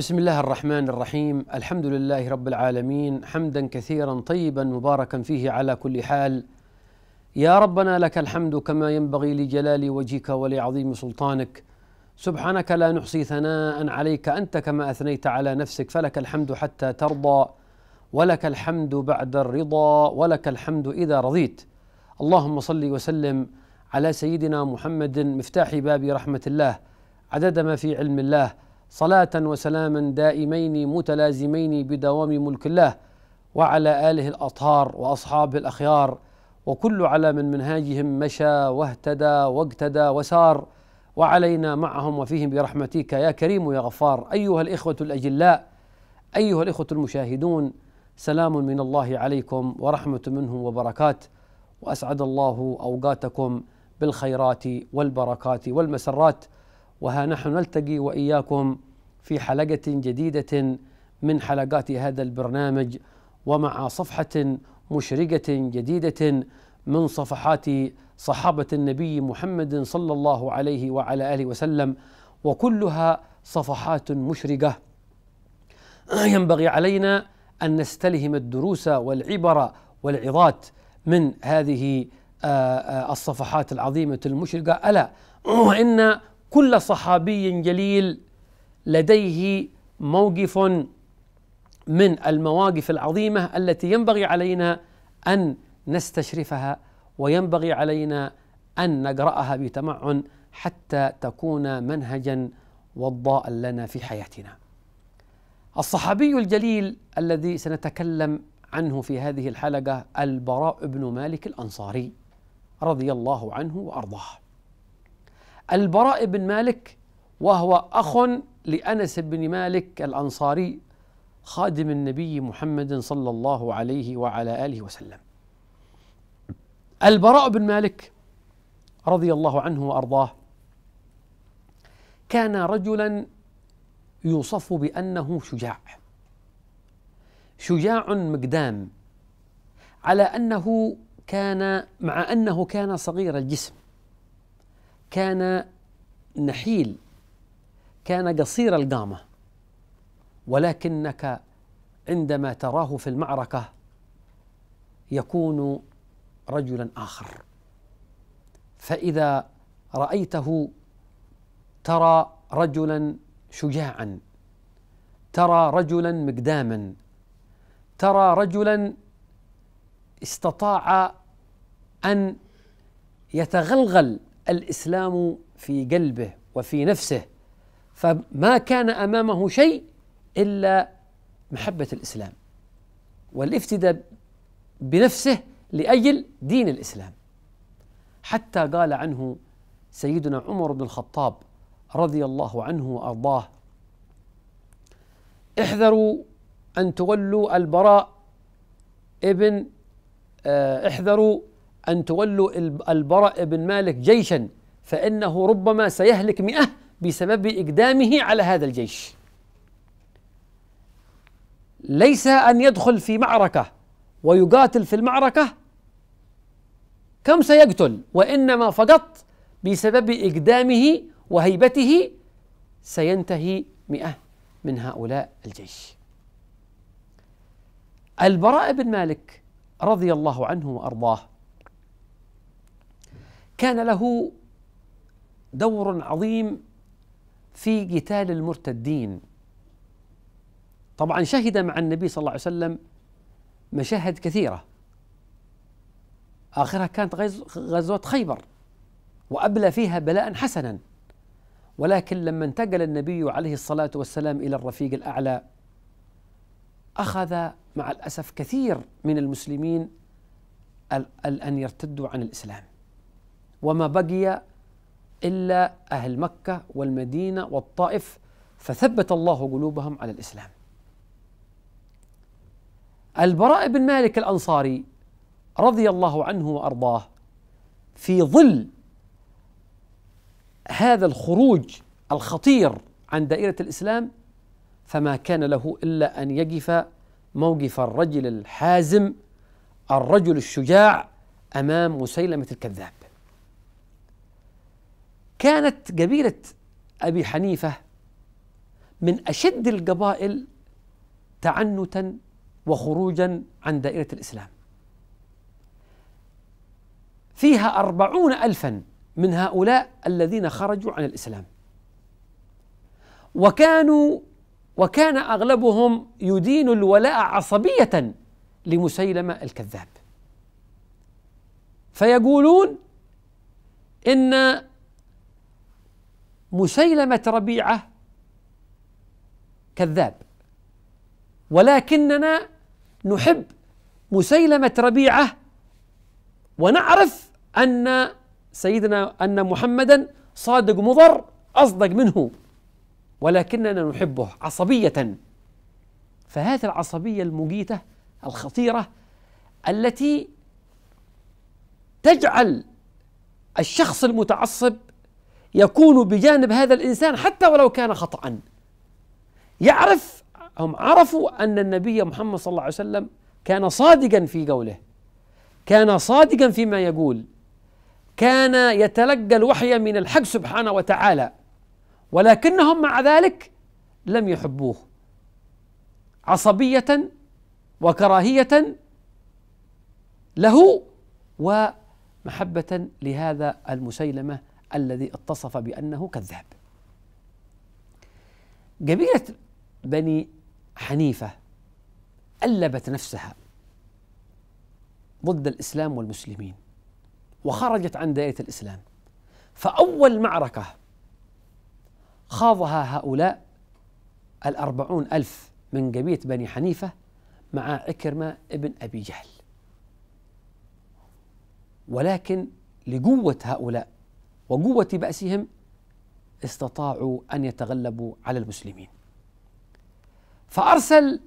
بسم الله الرحمن الرحيم الحمد لله رب العالمين حمدا كثيرا طيبا مباركا فيه على كل حال يا ربنا لك الحمد كما ينبغي لجلال وجهك ولعظيم سلطانك سبحانك لا نحصي ثناء عليك انت كما اثنيت على نفسك فلك الحمد حتى ترضى ولك الحمد بعد الرضا ولك الحمد اذا رضيت اللهم صل وسلم على سيدنا محمد مفتاح باب رحمه الله عدد ما في علم الله صلاة وسلاما دائمين متلازمين بدوام ملك الله وعلى آله الأطهار وأصحابه الأخيار وكل على من منهاجهم مشى واهتدى واقتدى وسار وعلينا معهم وفيهم برحمتك يا كريم يا غفار أيها الإخوة الأجلاء أيها الإخوة المشاهدون سلام من الله عليكم ورحمة منه وبركات وأسعد الله أوقاتكم بالخيرات والبركات والمسرات وها نحن نلتقي واياكم في حلقه جديده من حلقات هذا البرنامج ومع صفحه مشرقه جديده من صفحات صحابه النبي محمد صلى الله عليه وعلى اله وسلم وكلها صفحات مشرقه ينبغي علينا ان نستلهم الدروس والعبر والعظات من هذه آه، آه، الصفحات العظيمه المشرقه الا وان كل صحابي جليل لديه موقف من المواقف العظيمه التي ينبغي علينا ان نستشرفها وينبغي علينا ان نقراها بتمعن حتى تكون منهجا وضاء لنا في حياتنا. الصحابي الجليل الذي سنتكلم عنه في هذه الحلقه البراء بن مالك الانصاري رضي الله عنه وارضاه. البراء بن مالك وهو أخ لأنس بن مالك الأنصاري خادم النبي محمد صلى الله عليه وعلى آله وسلم البراء بن مالك رضي الله عنه وأرضاه كان رجلا يوصف بأنه شجاع شجاع مقدام على أنه كان مع أنه كان صغير الجسم كان نحيل كان قصير القامه ولكنك عندما تراه في المعركه يكون رجلا اخر فاذا رايته ترى رجلا شجاعا ترى رجلا مقداما ترى رجلا استطاع ان يتغلغل الاسلام في قلبه وفي نفسه فما كان امامه شيء الا محبه الاسلام والافتداء بنفسه لاجل دين الاسلام حتى قال عنه سيدنا عمر بن الخطاب رضي الله عنه وارضاه احذروا ان تولوا البراء ابن آه، احذروا أن تولوا البراء بن مالك جيشا فإنه ربما سيهلك مئة بسبب إقدامه على هذا الجيش ليس أن يدخل في معركة ويقاتل في المعركة كم سيقتل وإنما فقط بسبب إقدامه وهيبته سينتهي مئة من هؤلاء الجيش البراء بن مالك رضي الله عنه وأرضاه كان له دور عظيم في قتال المرتدين طبعا شهد مع النبي صلى الله عليه وسلم مشاهد كثيره اخرها كانت غزوه خيبر وابلى فيها بلاء حسنا ولكن لما انتقل النبي عليه الصلاه والسلام الى الرفيق الاعلى اخذ مع الاسف كثير من المسلمين ان يرتدوا عن الاسلام وما بقي الا اهل مكه والمدينه والطائف فثبت الله قلوبهم على الاسلام. البراء بن مالك الانصاري رضي الله عنه وارضاه في ظل هذا الخروج الخطير عن دائره الاسلام فما كان له الا ان يقف موقف الرجل الحازم الرجل الشجاع امام مسيلمه الكذاب كانت قبيلة أبي حنيفة من أشد القبائل تعنتا وخروجا عن دائرة الإسلام فيها أربعون ألفا من هؤلاء الذين خرجوا عن الإسلام وكانوا وكان أغلبهم يدين الولاء عصبية لمسيلمة الكذاب فيقولون إن مسيلمة ربيعة كذاب ولكننا نحب مسيلمة ربيعة ونعرف أن سيدنا أن محمدا صادق مضر أصدق منه ولكننا نحبه عصبية فهذه العصبية المقيتة الخطيرة التي تجعل الشخص المتعصب يكون بجانب هذا الانسان حتى ولو كان خطأ يعرف هم عرفوا ان النبي محمد صلى الله عليه وسلم كان صادقا في قوله كان صادقا فيما يقول كان يتلقى الوحي من الحق سبحانه وتعالى ولكنهم مع ذلك لم يحبوه عصبية وكراهية له ومحبة لهذا المسيلمة الذي اتصف بأنه كذاب قبيلة بني حنيفة ألبت نفسها ضد الإسلام والمسلمين وخرجت عن دائرة الإسلام فأول معركة خاضها هؤلاء الأربعون ألف من قبيلة بني حنيفة مع عكرمة ابن أبي جهل ولكن لقوة هؤلاء وقوة بأسهم استطاعوا أن يتغلبوا على المسلمين فأرسل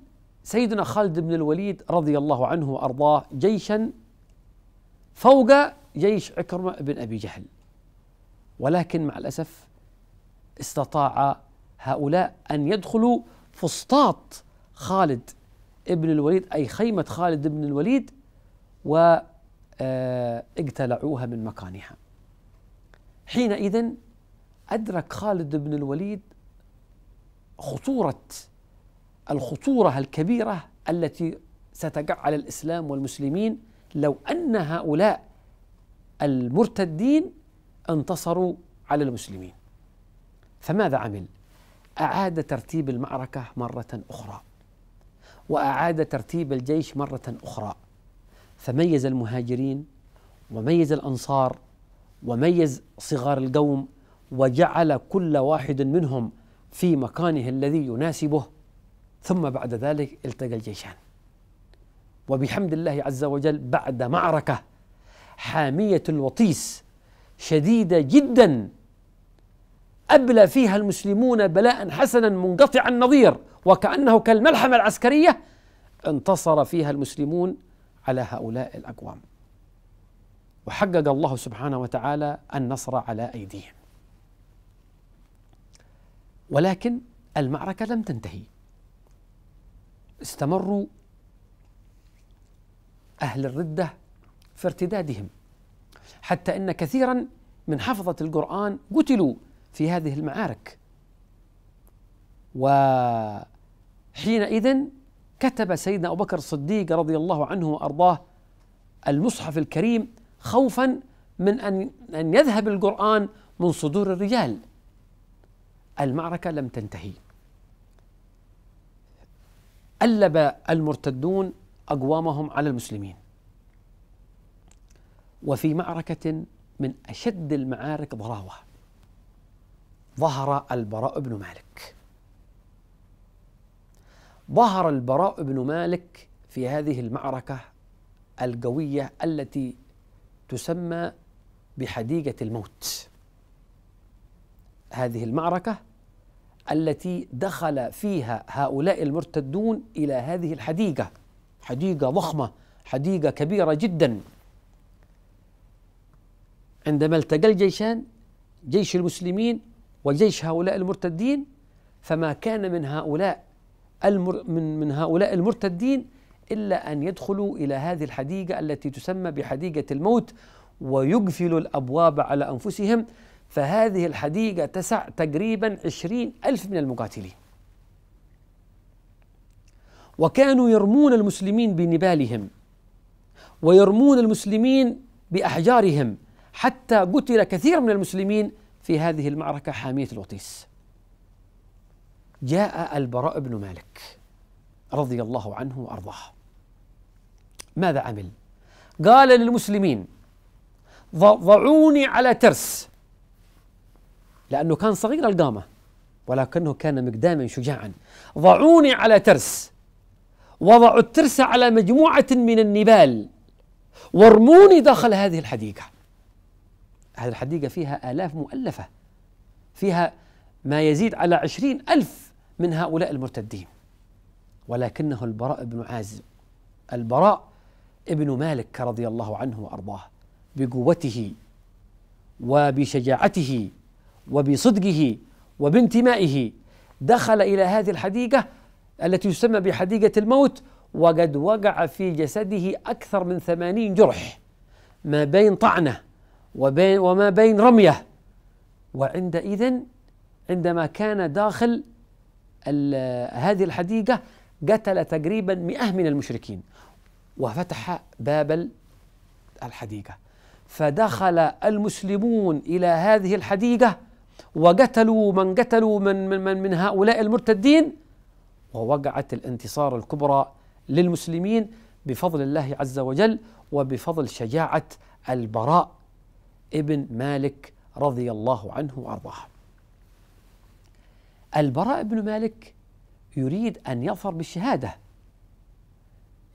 سيدنا خالد بن الوليد رضي الله عنه وأرضاه جيشا فوق جيش عكرمة بن أبي جهل ولكن مع الأسف استطاع هؤلاء أن يدخلوا فسطاط خالد ابن الوليد أي خيمة خالد بن الوليد واقتلعوها آه، من مكانها حينئذ أدرك خالد بن الوليد خطورة الخطورة الكبيرة التي ستقع على الإسلام والمسلمين لو أن هؤلاء المرتدين انتصروا على المسلمين فماذا عمل؟ أعاد ترتيب المعركة مرة أخرى وأعاد ترتيب الجيش مرة أخرى فميز المهاجرين وميز الأنصار وميز صغار القوم وجعل كل واحد منهم في مكانه الذي يناسبه ثم بعد ذلك التقى الجيشان وبحمد الله عز وجل بعد معركه حاميه الوطيس شديده جدا ابلى فيها المسلمون بلاء حسنا منقطع النظير وكانه كالملحمه العسكريه انتصر فيها المسلمون على هؤلاء الاقوام وحقق الله سبحانه وتعالى النصر على ايديهم. ولكن المعركه لم تنتهي. استمروا اهل الرده في ارتدادهم حتى ان كثيرا من حفظه القران قتلوا في هذه المعارك. وحينئذ كتب سيدنا ابو بكر الصديق رضي الله عنه وارضاه المصحف الكريم خوفا من أن أن يذهب القرآن من صدور الرجال المعركة لم تنتهي ألب المرتدون أقوامهم على المسلمين وفي معركة من أشد المعارك ضراوة ظهر البراء بن مالك ظهر البراء بن مالك في هذه المعركة القوية التي تسمى بحديقة الموت هذه المعركة التي دخل فيها هؤلاء المرتدون إلى هذه الحديقة حديقة ضخمة حديقة كبيرة جدا عندما التقى الجيشان جيش المسلمين وجيش هؤلاء المرتدين فما كان من هؤلاء المر من من هؤلاء المرتدين إلا أن يدخلوا إلى هذه الحديقة التي تسمى بحديقة الموت ويقفلوا الأبواب على أنفسهم فهذه الحديقة تسع تقريبا عشرين ألف من المقاتلين وكانوا يرمون المسلمين بنبالهم ويرمون المسلمين بأحجارهم حتى قتل كثير من المسلمين في هذه المعركة حامية الوطيس جاء البراء بن مالك رضي الله عنه وأرضاه ماذا عمل؟ قال للمسلمين ضعوني على ترس لأنه كان صغير القامة ولكنه كان مقداما شجاعا ضعوني على ترس وضعوا الترس على مجموعة من النبال وارموني داخل هذه الحديقة هذه الحديقة فيها آلاف مؤلفة فيها ما يزيد على عشرين ألف من هؤلاء المرتدين ولكنه البراء بن عازب البراء ابن مالك رضي الله عنه وارضاه بقوته وبشجاعته وبصدقه وبانتمائه دخل الى هذه الحديقه التي تسمى بحديقه الموت وقد وقع في جسده اكثر من ثمانين جرح ما بين طعنه وبين وما بين رميه وعندئذ عندما كان داخل هذه الحديقه قتل تقريبا مئة من المشركين وفتح باب الحديقة فدخل المسلمون إلى هذه الحديقة وقتلوا من قتلوا من من من, من هؤلاء المرتدين ووقعت الانتصار الكبرى للمسلمين بفضل الله عز وجل وبفضل شجاعة البراء ابن مالك رضي الله عنه وارضاه. البراء ابن مالك يريد ان يظفر بالشهاده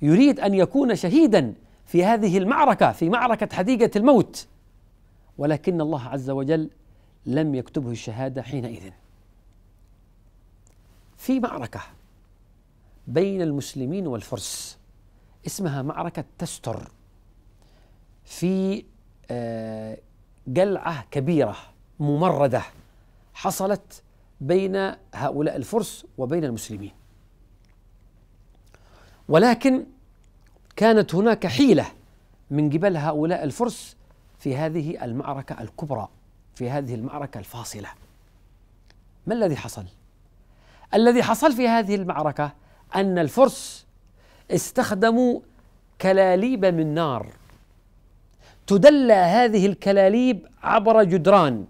يريد ان يكون شهيدا في هذه المعركه في معركه حديقه الموت ولكن الله عز وجل لم يكتبه الشهاده حينئذ في معركه بين المسلمين والفرس اسمها معركه تستر في قلعه آه، كبيره ممرده حصلت بين هؤلاء الفرس وبين المسلمين ولكن كانت هناك حيله من قبل هؤلاء الفرس في هذه المعركه الكبرى في هذه المعركه الفاصله ما الذي حصل الذي حصل في هذه المعركه ان الفرس استخدموا كلاليب من نار تدلى هذه الكلاليب عبر جدران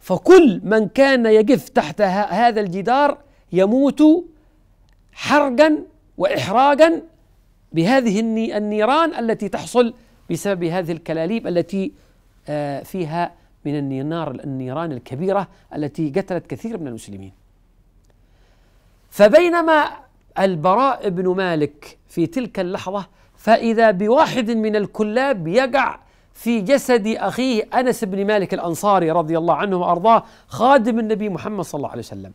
فكل من كان يقف تحت هذا الجدار يموت حرقا واحراجا بهذه النيران التي تحصل بسبب هذه الكلاليب التي آه، فيها من النار النيران الكبيره التي قتلت كثير من المسلمين. فبينما البراء بن مالك في تلك اللحظه فاذا بواحد من الكلاب يقع في جسد اخيه انس بن مالك الانصاري رضي الله عنه وارضاه خادم النبي محمد صلى الله عليه وسلم.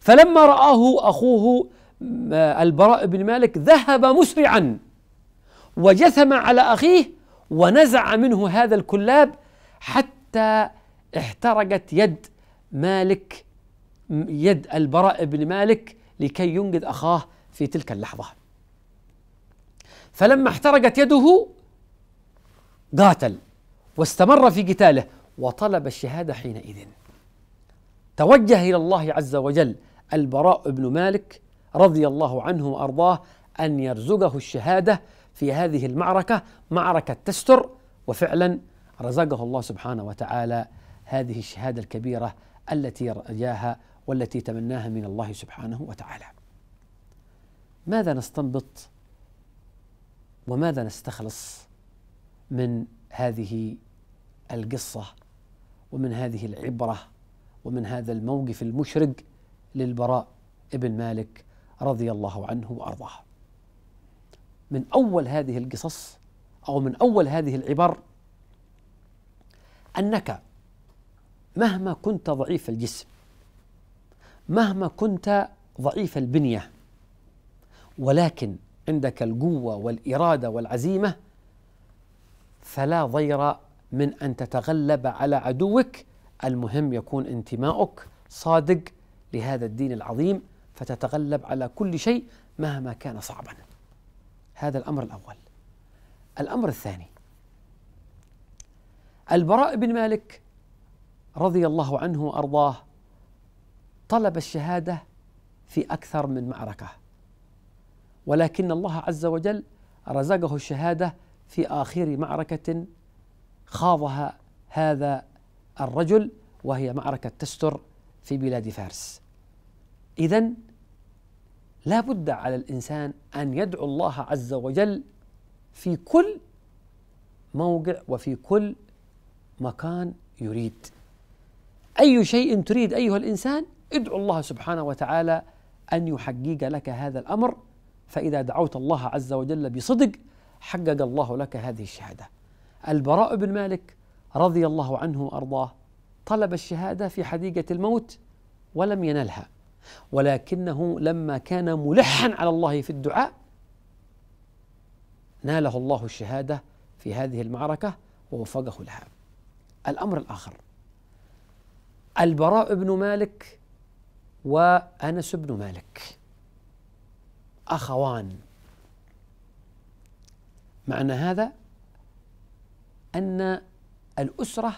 فلما رآه أخوه البراء بن مالك ذهب مسرعا وجثم على اخيه ونزع منه هذا الكلاب حتى احترقت يد مالك يد البراء بن مالك لكي ينقذ اخاه في تلك اللحظه فلما احترقت يده قاتل واستمر في قتاله وطلب الشهاده حينئذ توجه الى الله عز وجل البراء بن مالك رضي الله عنه وارضاه ان يرزقه الشهاده في هذه المعركه معركه تستر وفعلا رزقه الله سبحانه وتعالى هذه الشهاده الكبيره التي رجاها والتي تمناها من الله سبحانه وتعالى. ماذا نستنبط وماذا نستخلص من هذه القصه ومن هذه العبره ومن هذا الموقف المشرق للبراء ابن مالك رضي الله عنه وارضاه. من اول هذه القصص او من اول هذه العبر انك مهما كنت ضعيف الجسم مهما كنت ضعيف البنيه ولكن عندك القوه والاراده والعزيمه فلا ضير من ان تتغلب على عدوك المهم يكون انتماؤك صادق لهذا الدين العظيم فتتغلب على كل شيء مهما كان صعبا هذا الامر الاول الامر الثاني البراء بن مالك رضي الله عنه وارضاه طلب الشهاده في اكثر من معركه ولكن الله عز وجل رزقه الشهاده في اخر معركه خاضها هذا الرجل وهي معركه تستر في بلاد فارس إذا لا بد على الإنسان أن يدعو الله عز وجل في كل موقع وفي كل مكان يريد أي شيء تريد أيها الإنسان ادعو الله سبحانه وتعالى أن يحقق لك هذا الأمر فإذا دعوت الله عز وجل بصدق حقق الله لك هذه الشهادة البراء بن مالك رضي الله عنه وأرضاه طلب الشهادة في حديقة الموت ولم ينلها ولكنه لما كان ملحا على الله في الدعاء ناله الله الشهاده في هذه المعركه ووفقه لها. الامر الاخر البراء بن مالك وانس بن مالك اخوان معنى هذا ان الاسره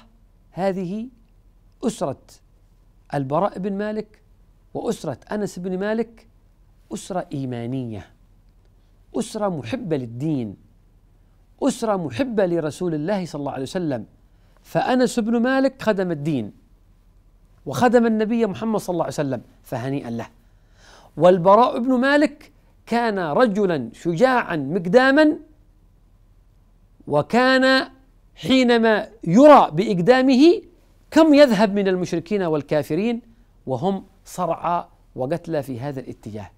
هذه اسره البراء بن مالك وأسرة أنس بن مالك أسرة إيمانية أسرة محبة للدين أسرة محبة لرسول الله صلى الله عليه وسلم فأنس بن مالك خدم الدين وخدم النبي محمد صلى الله عليه وسلم فهنيئا له والبراء بن مالك كان رجلا شجاعا مقداما وكان حينما يرى باقدامه كم يذهب من المشركين والكافرين وهم صرعى وقتلى في هذا الاتجاه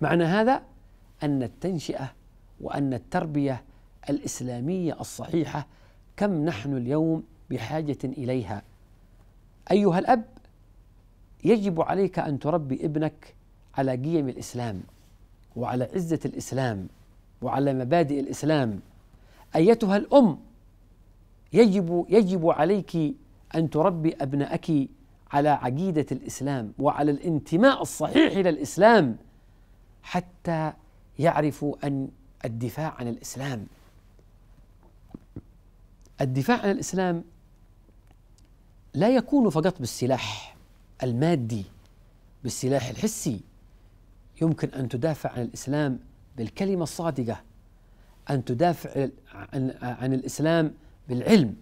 معنى هذا ان التنشئه وان التربيه الاسلاميه الصحيحه كم نحن اليوم بحاجه اليها ايها الاب يجب عليك ان تربي ابنك على قيم الاسلام وعلى عزه الاسلام وعلى مبادئ الاسلام ايتها الام يجب يجب عليك ان تربي ابنائك على عقيده الاسلام وعلى الانتماء الصحيح الى الاسلام حتى يعرفوا ان الدفاع عن الاسلام الدفاع عن الاسلام لا يكون فقط بالسلاح المادي بالسلاح الحسي يمكن ان تدافع عن الاسلام بالكلمه الصادقه ان تدافع عن, عن الاسلام بالعلم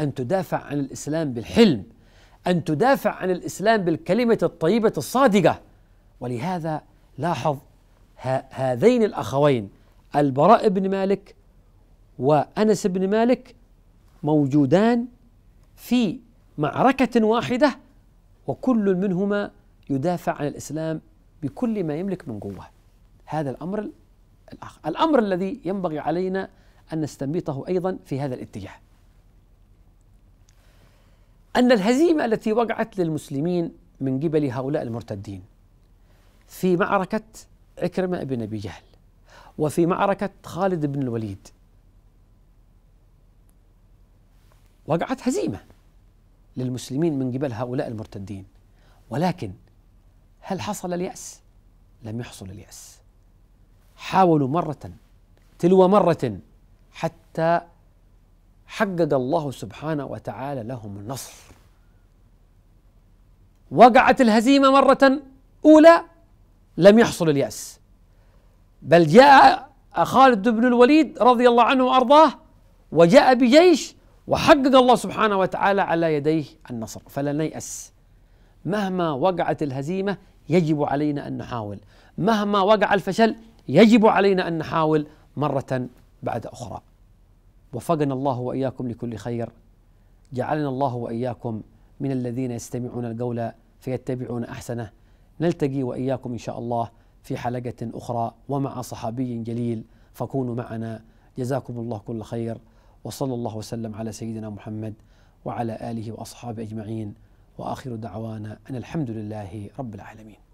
ان تدافع عن الاسلام بالحلم أن تدافع عن الإسلام بالكلمة الطيبة الصادقة ولهذا لاحظ هذين الأخوين البراء بن مالك وأنس بن مالك موجودان في معركة واحدة وكل منهما يدافع عن الإسلام بكل ما يملك من قوة هذا الأمر الأخ الأمر الذي ينبغي علينا أن نستنبطه أيضا في هذا الاتجاه أن الهزيمة التي وقعت للمسلمين من قبل هؤلاء المرتدين في معركة عكرمة بن أبي جهل وفي معركة خالد بن الوليد وقعت هزيمة للمسلمين من قبل هؤلاء المرتدين ولكن هل حصل اليأس؟ لم يحصل اليأس حاولوا مرة تلو مرة حتى حقق الله سبحانه وتعالى لهم النصر وقعت الهزيمه مره اولى لم يحصل الياس بل جاء خالد بن الوليد رضي الله عنه وارضاه وجاء بجيش وحقق الله سبحانه وتعالى على يديه النصر فلا نيأس مهما وقعت الهزيمه يجب علينا ان نحاول مهما وقع الفشل يجب علينا ان نحاول مره بعد اخرى وفقنا الله واياكم لكل خير جعلنا الله واياكم من الذين يستمعون القول فيتبعون احسنه نلتقي واياكم ان شاء الله في حلقه اخرى ومع صحابي جليل فكونوا معنا جزاكم الله كل خير وصلى الله وسلم على سيدنا محمد وعلى اله واصحابه اجمعين واخر دعوانا ان الحمد لله رب العالمين.